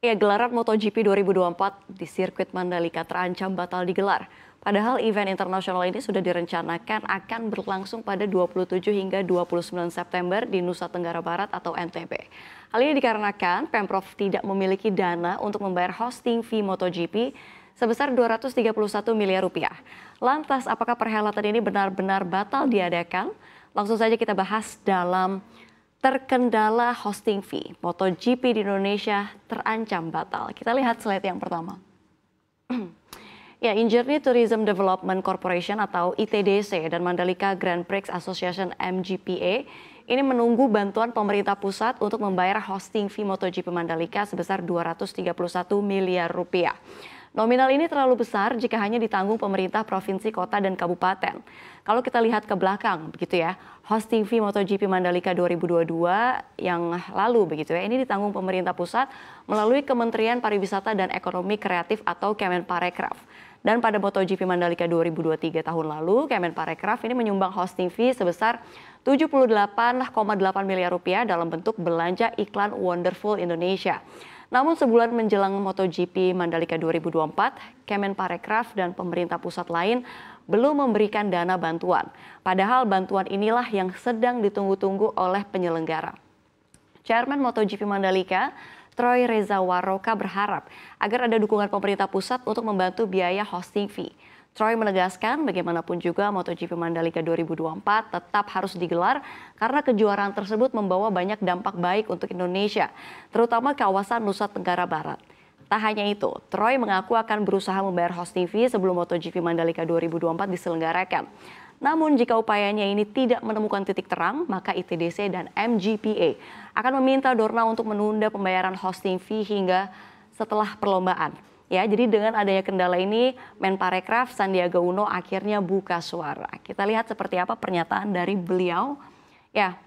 Ya, gelaran MotoGP 2024 di sirkuit Mandalika terancam batal digelar. Padahal event internasional ini sudah direncanakan akan berlangsung pada 27 hingga 29 September di Nusa Tenggara Barat atau NTB. Hal ini dikarenakan Pemprov tidak memiliki dana untuk membayar hosting fee MotoGP sebesar 231 miliar rupiah. Lantas apakah perhelatan ini benar-benar batal diadakan? Langsung saja kita bahas dalam terkendala hosting fee. MotoGP di Indonesia terancam batal. Kita lihat slide yang pertama. Ya, Injourney Tourism Development Corporation atau ITDC dan Mandalika Grand Prix Association MGPA ini menunggu bantuan pemerintah pusat untuk membayar hosting fee MotoGP Mandalika sebesar 231 miliar rupiah. Nominal ini terlalu besar jika hanya ditanggung pemerintah provinsi, kota, dan kabupaten. Kalau kita lihat ke belakang, begitu ya, host TV MotoGP Mandalika 2022 yang lalu, begitu ya, ini ditanggung pemerintah pusat melalui Kementerian Pariwisata dan Ekonomi Kreatif atau Kemenparekraf. Dan pada MotoGP Mandalika 2023 tahun lalu, Kemenparekraf ini menyumbang hosting fee sebesar 78,8 miliar rupiah dalam bentuk belanja iklan Wonderful Indonesia. Namun sebulan menjelang MotoGP Mandalika 2024, Kemenparekraf dan pemerintah pusat lain belum memberikan dana bantuan. Padahal bantuan inilah yang sedang ditunggu-tunggu oleh penyelenggara. Chairman MotoGP Mandalika, Troy Reza Waroka berharap agar ada dukungan pemerintah pusat untuk membantu biaya hosting fee. Troy menegaskan bagaimanapun juga MotoGP Mandalika 2024 tetap harus digelar karena kejuaraan tersebut membawa banyak dampak baik untuk Indonesia, terutama kawasan Nusa Tenggara Barat. Tak hanya itu, Troy mengaku akan berusaha membayar host TV sebelum MotoGP Mandalika 2024 diselenggarakan. Namun jika upayanya ini tidak menemukan titik terang, maka ITDC dan MGPA akan meminta Dorna untuk menunda pembayaran hosting fee hingga setelah perlombaan. Ya, jadi dengan adanya kendala ini, Menparekraf Sandiaga Uno akhirnya buka suara. Kita lihat seperti apa pernyataan dari beliau. Ya,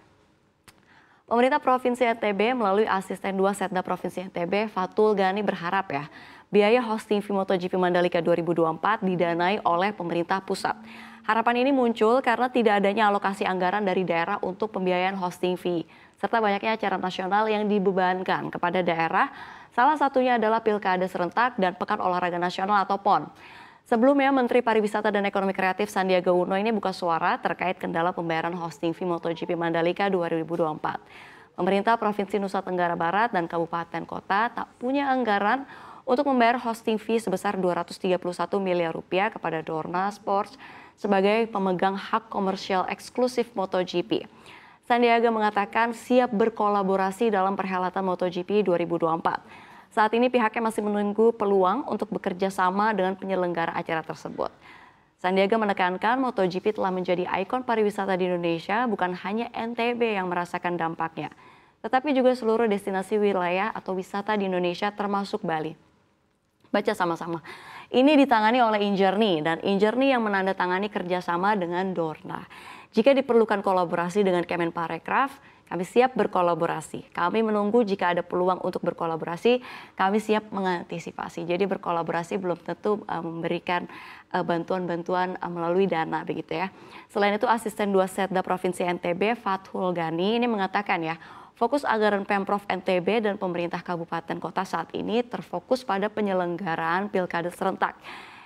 Pemerintah Provinsi NTB e melalui asisten 2 Setda Provinsi NTB, e Fatul Gani berharap ya, biaya hosting MotoGP Mandalika 2024 didanai oleh pemerintah pusat. Harapan ini muncul karena tidak adanya alokasi anggaran dari daerah untuk pembiayaan hosting fee serta banyaknya acara nasional yang dibebankan kepada daerah. Salah satunya adalah Pilkada Serentak dan Pekan Olahraga Nasional atau PON. Sebelumnya, Menteri Pariwisata dan Ekonomi Kreatif Sandiaga Uno ini buka suara terkait kendala pembayaran hosting fee MotoGP Mandalika 2024. Pemerintah Provinsi Nusa Tenggara Barat dan Kabupaten Kota tak punya anggaran untuk membayar hosting fee sebesar 231 miliar rupiah kepada Dorna Sports sebagai pemegang hak komersial eksklusif MotoGP. Sandiaga mengatakan siap berkolaborasi dalam perhelatan MotoGP 2024. Saat ini pihaknya masih menunggu peluang untuk bekerja sama dengan penyelenggara acara tersebut. Sandiaga menekankan MotoGP telah menjadi ikon pariwisata di Indonesia bukan hanya NTB yang merasakan dampaknya, tetapi juga seluruh destinasi wilayah atau wisata di Indonesia termasuk Bali. Baca sama-sama. Ini ditangani oleh Injerni dan Injerni yang menandatangani kerjasama dengan Dorna. Jika diperlukan kolaborasi dengan Kemenparekraf, kami siap berkolaborasi. Kami menunggu jika ada peluang untuk berkolaborasi, kami siap mengantisipasi. Jadi berkolaborasi belum tentu eh, memberikan eh, bantuan-bantuan eh, melalui dana begitu ya. Selain itu asisten dua setda Provinsi NTB Fathul Gani ini mengatakan ya, fokus anggaran Pemprov NTB dan pemerintah kabupaten kota saat ini terfokus pada penyelenggaraan pilkada serentak.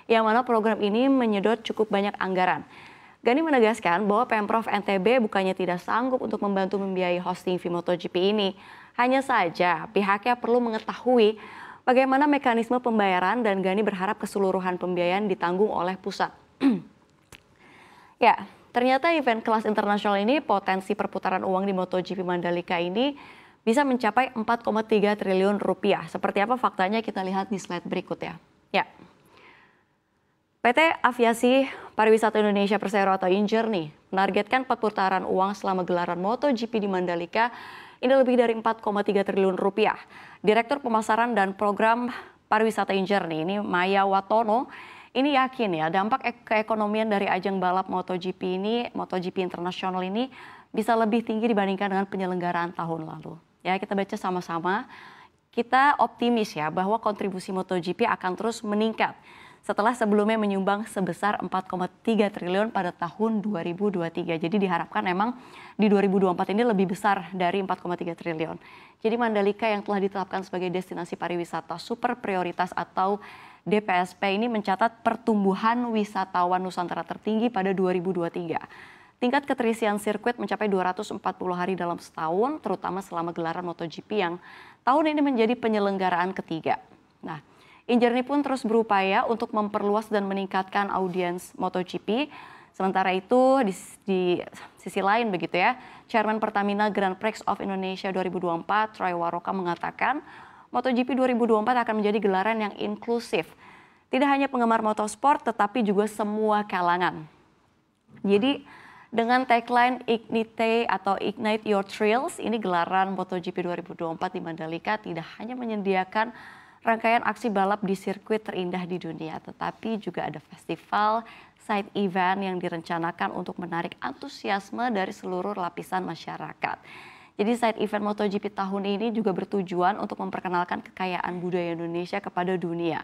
Yang mana program ini menyedot cukup banyak anggaran Gani menegaskan bahwa Pemprov NTB bukannya tidak sanggup untuk membantu membiayai hosting V MotoGP ini. Hanya saja pihaknya perlu mengetahui bagaimana mekanisme pembayaran dan Gani berharap keseluruhan pembiayaan ditanggung oleh pusat. ya, ternyata event kelas internasional ini potensi perputaran uang di MotoGP Mandalika ini bisa mencapai 4,3 triliun rupiah. Seperti apa faktanya kita lihat di slide berikut ya. Ya. PT Aviasi Pariwisata Indonesia Persero atau Injer menargetkan perputaran uang selama gelaran MotoGP di Mandalika ini lebih dari 4,3 triliun rupiah. Direktur Pemasaran dan Program Pariwisata Injer ini Maya Watono, ini yakin ya dampak ek keekonomian dari ajang balap MotoGP ini, MotoGP internasional ini bisa lebih tinggi dibandingkan dengan penyelenggaraan tahun lalu. Ya, kita baca sama-sama. Kita optimis ya bahwa kontribusi MotoGP akan terus meningkat setelah sebelumnya menyumbang sebesar 4,3 triliun pada tahun 2023. Jadi diharapkan memang di 2024 ini lebih besar dari 4,3 triliun. Jadi Mandalika yang telah ditetapkan sebagai destinasi pariwisata super prioritas atau DPSP ini mencatat pertumbuhan wisatawan Nusantara tertinggi pada 2023. Tingkat keterisian sirkuit mencapai 240 hari dalam setahun, terutama selama gelaran MotoGP yang tahun ini menjadi penyelenggaraan ketiga. Nah, Injerni pun terus berupaya untuk memperluas dan meningkatkan audiens MotoGP. Sementara itu di, di sisi lain begitu ya, Chairman Pertamina Grand Prix of Indonesia 2024 Troy Waroka mengatakan MotoGP 2024 akan menjadi gelaran yang inklusif. Tidak hanya penggemar motorsport tetapi juga semua kalangan. Jadi dengan tagline Ignite atau Ignite Your Trails, ini gelaran MotoGP 2024 di Mandalika tidak hanya menyediakan rangkaian aksi balap di sirkuit terindah di dunia, tetapi juga ada festival, side event yang direncanakan untuk menarik antusiasme dari seluruh lapisan masyarakat. Jadi side event MotoGP tahun ini juga bertujuan untuk memperkenalkan kekayaan budaya Indonesia kepada dunia.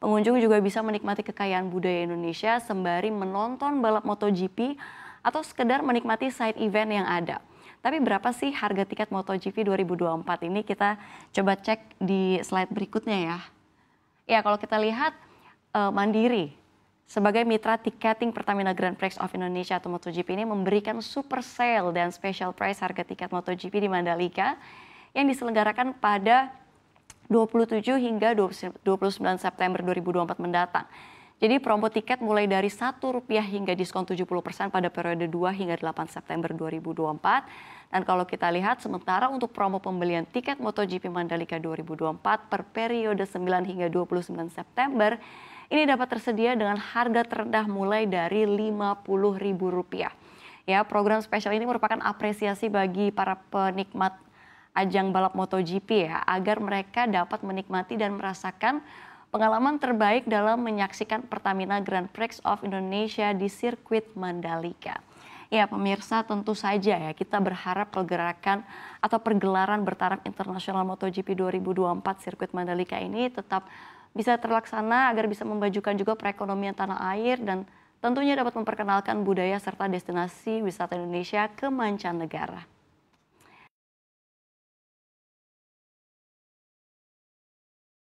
Pengunjung juga bisa menikmati kekayaan budaya Indonesia sembari menonton balap MotoGP atau sekedar menikmati side event yang ada. Tapi berapa sih harga tiket MotoGP 2024 ini kita coba cek di slide berikutnya ya. Ya kalau kita lihat uh, Mandiri sebagai mitra tiketing Pertamina Grand Prix of Indonesia atau MotoGP ini memberikan super sale dan special price harga tiket MotoGP di Mandalika yang diselenggarakan pada 27 hingga 29 September 2024 mendatang. Jadi promo tiket mulai dari satu rupiah hingga diskon 70% pada periode 2 hingga 8 September 2024. Dan kalau kita lihat sementara untuk promo pembelian tiket MotoGP Mandalika 2024 per periode 9 hingga 29 September ini dapat tersedia dengan harga terendah mulai dari Rp50.000. Ya, program spesial ini merupakan apresiasi bagi para penikmat ajang balap MotoGP ya agar mereka dapat menikmati dan merasakan pengalaman terbaik dalam menyaksikan Pertamina Grand Prix of Indonesia di sirkuit Mandalika. Ya pemirsa tentu saja ya kita berharap pergerakan atau pergelaran bertaraf internasional MotoGP 2024 sirkuit Mandalika ini tetap bisa terlaksana agar bisa membajukan juga perekonomian tanah air dan tentunya dapat memperkenalkan budaya serta destinasi wisata Indonesia ke mancanegara.